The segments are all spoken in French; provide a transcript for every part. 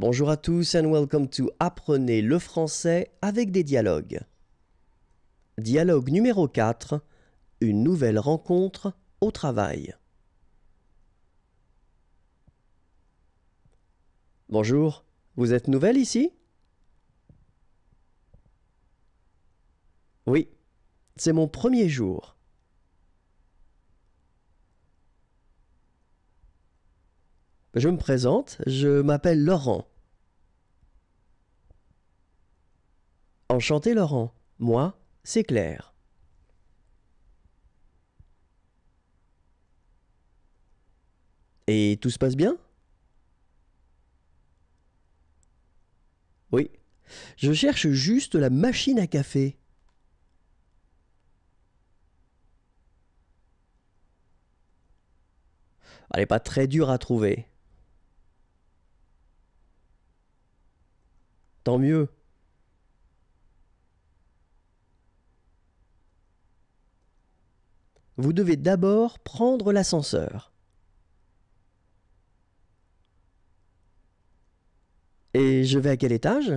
Bonjour à tous and welcome to Apprenez le français avec des dialogues. Dialogue numéro 4. Une nouvelle rencontre au travail. Bonjour, vous êtes nouvelle ici Oui, c'est mon premier jour. Je me présente, je m'appelle Laurent. Enchanté Laurent, moi, c'est Claire. Et tout se passe bien Oui. Je cherche juste la machine à café. Elle n'est pas très dure à trouver. Tant mieux. vous devez d'abord prendre l'ascenseur. Et je vais à quel étage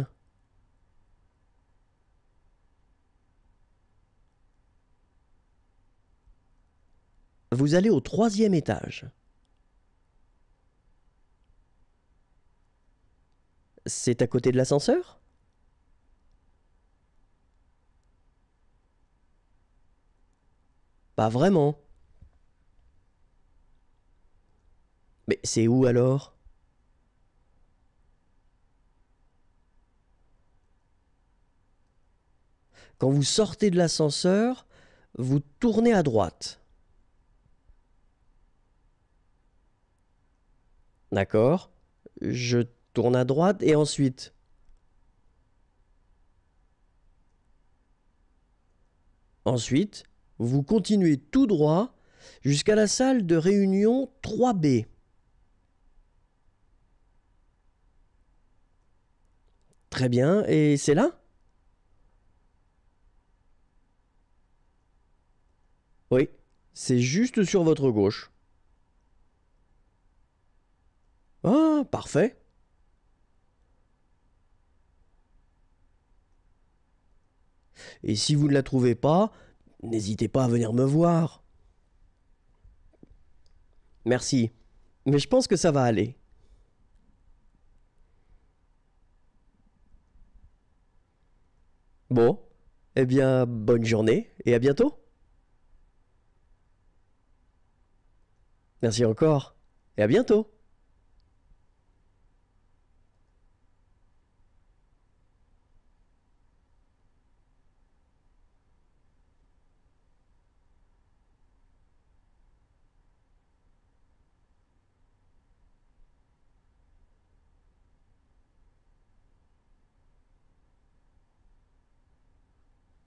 Vous allez au troisième étage. C'est à côté de l'ascenseur Pas vraiment. Mais c'est où alors Quand vous sortez de l'ascenseur, vous tournez à droite. D'accord Je tourne à droite et ensuite... Ensuite, vous continuez tout droit jusqu'à la salle de réunion 3B. Très bien, et c'est là Oui, c'est juste sur votre gauche. Ah, parfait. Et si vous ne la trouvez pas, N'hésitez pas à venir me voir. Merci, mais je pense que ça va aller. Bon, eh bien, bonne journée et à bientôt. Merci encore et à bientôt.